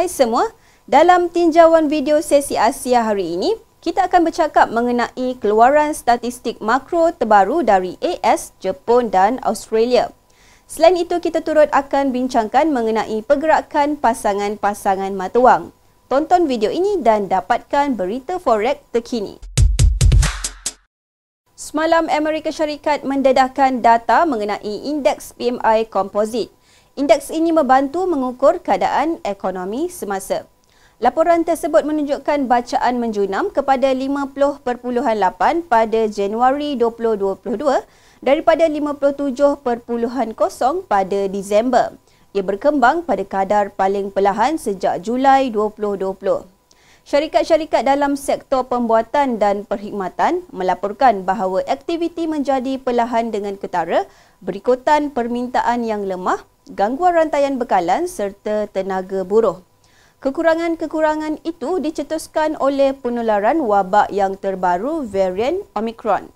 Hai semua, dalam tinjauan video sesi Asia hari ini, kita akan bercakap mengenai keluaran statistik makro terbaru dari AS, Jepun dan Australia. Selain itu, kita turut akan bincangkan mengenai pergerakan pasangan-pasangan mata wang. Tonton video ini dan dapatkan berita forex terkini. Semalam Amerika Syarikat mendedahkan data mengenai indeks PMI komposit. Indeks ini membantu mengukur keadaan ekonomi semasa. Laporan tersebut menunjukkan bacaan menjunam kepada 50.8 pada Januari 2022 daripada 57.0 pada Disember. Ia berkembang pada kadar paling perlahan sejak Julai 2020. Syarikat-syarikat dalam sektor pembuatan dan perkhidmatan melaporkan bahawa aktiviti menjadi perlahan dengan ketara berikutan permintaan yang lemah gangguan rantaian bekalan serta tenaga buruh. Kekurangan-kekurangan itu dicetuskan oleh penularan wabak yang terbaru varian Omicron.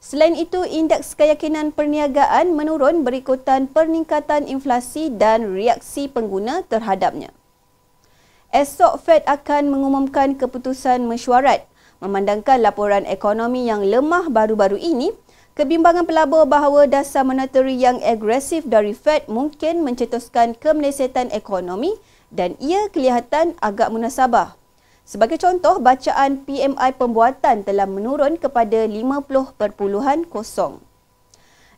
Selain itu, indeks keyakinan perniagaan menurun berikutan peningkatan inflasi dan reaksi pengguna terhadapnya. Esok Fed akan mengumumkan keputusan mesyuarat. Memandangkan laporan ekonomi yang lemah baru-baru ini, Kebimbangan pelabur bahawa dasar monetary yang agresif dari Fed mungkin mencetuskan kemelesetan ekonomi dan ia kelihatan agak munasabah. Sebagai contoh, bacaan PMI pembuatan telah menurun kepada 50.0.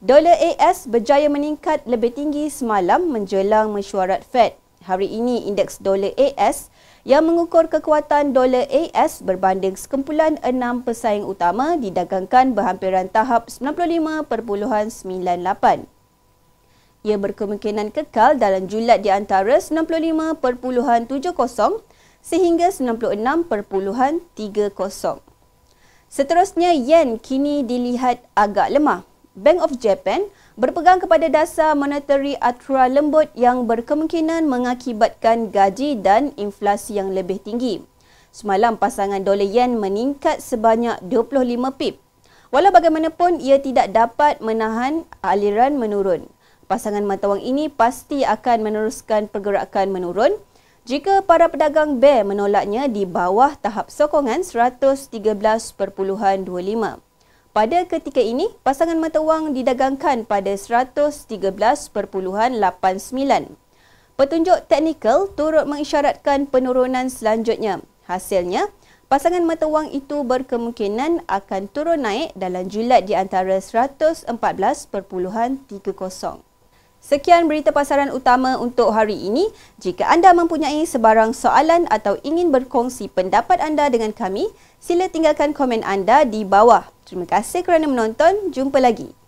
Dolar AS berjaya meningkat lebih tinggi semalam menjelang mesyuarat Fed. Hari ini, indeks dolar AS yang mengukur kekuatan dolar AS berbanding sekumpulan enam pesaing utama didagangkan berhampiran tahap 95.98. Ia berkemungkinan kekal dalam julat di antara 95.70 sehingga 96.30. Seterusnya, yen kini dilihat agak lemah. Bank of Japan berpegang kepada dasar monetary aturan lembut yang berkemungkinan mengakibatkan gaji dan inflasi yang lebih tinggi. Semalam pasangan dolar yen meningkat sebanyak 25 pip. Walau bagaimanapun ia tidak dapat menahan aliran menurun. Pasangan mata wang ini pasti akan meneruskan pergerakan menurun jika para pedagang bear menolaknya di bawah tahap sokongan 113.25. Pada ketika ini, pasangan mata wang didagangkan pada 113.89. Petunjuk teknikal turut mengisyaratkan penurunan selanjutnya. Hasilnya, pasangan mata wang itu berkemungkinan akan turun naik dalam julat di antara 114.30. Sekian berita pasaran utama untuk hari ini. Jika anda mempunyai sebarang soalan atau ingin berkongsi pendapat anda dengan kami, sila tinggalkan komen anda di bawah. Terima kasih kerana menonton. Jumpa lagi.